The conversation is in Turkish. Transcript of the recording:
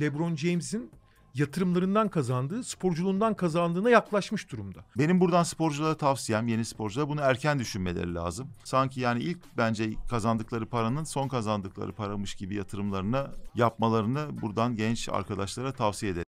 LeBron James'in yatırımlarından kazandığı, sporculuğundan kazandığına yaklaşmış durumda. Benim buradan sporculara tavsiyem, yeni sporculara bunu erken düşünmeleri lazım. Sanki yani ilk bence kazandıkları paranın son kazandıkları paramış gibi yatırımlarını yapmalarını buradan genç arkadaşlara tavsiye ederim.